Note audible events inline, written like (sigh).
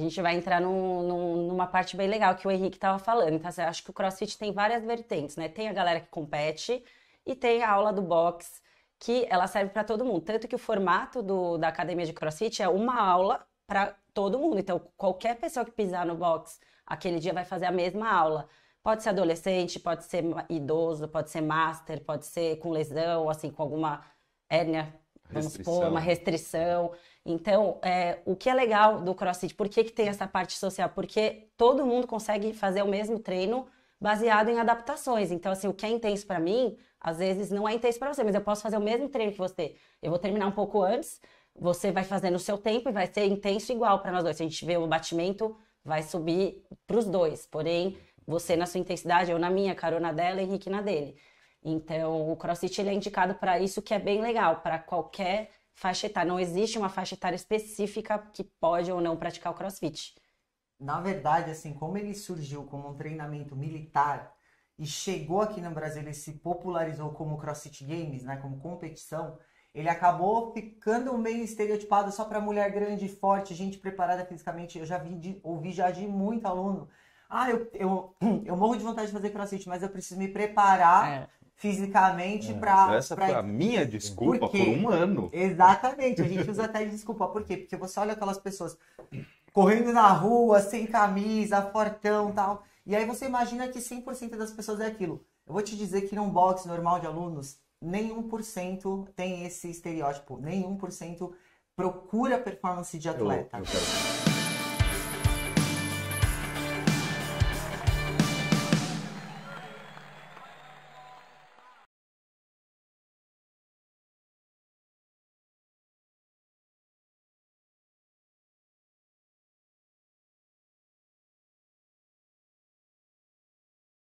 a gente vai entrar num, num, numa parte bem legal que o Henrique estava falando. Então, assim, acho que o CrossFit tem várias vertentes, né? Tem a galera que compete e tem a aula do box que ela serve para todo mundo. Tanto que o formato do, da academia de CrossFit é uma aula para todo mundo. Então, qualquer pessoa que pisar no box aquele dia vai fazer a mesma aula. Pode ser adolescente, pode ser idoso, pode ser master, pode ser com lesão, assim, com alguma hérnia vamos supor, uma restrição. Então, é, o que é legal do CrossFit? Por que, que tem essa parte social? Porque todo mundo consegue fazer o mesmo treino baseado em adaptações. Então, assim, o que é intenso para mim, às vezes não é intenso para você, mas eu posso fazer o mesmo treino que você. Eu vou terminar um pouco antes, você vai fazer no seu tempo e vai ser intenso igual para nós dois. Se a gente vê o batimento, vai subir para os dois. Porém, você na sua intensidade, eu na minha, carona na dela, Henrique na dele. Então, o CrossFit ele é indicado para isso que é bem legal, para qualquer faixa etária. Não existe uma faixa etária específica que pode ou não praticar o CrossFit. Na verdade, assim, como ele surgiu como um treinamento militar e chegou aqui no Brasil, e se popularizou como CrossFit Games, né, como competição, ele acabou ficando meio estereotipado só para mulher grande, forte, gente preparada fisicamente. Eu já vi de, ouvi já de muito aluno. Ah, eu, eu, (clears throat) eu morro de vontade de fazer crossfit, mas eu preciso me preparar é fisicamente é, para. Então essa pra... a minha desculpa por, por, um ano. Exatamente, a gente usa até desculpa. Por quê? Porque você olha aquelas pessoas correndo na rua, sem camisa, fortão tal. E aí você imagina que 100% das pessoas é aquilo. Eu vou te dizer que num box normal de alunos, nenhum por cento tem esse estereótipo, nenhum por cento procura performance de atleta. Eu, eu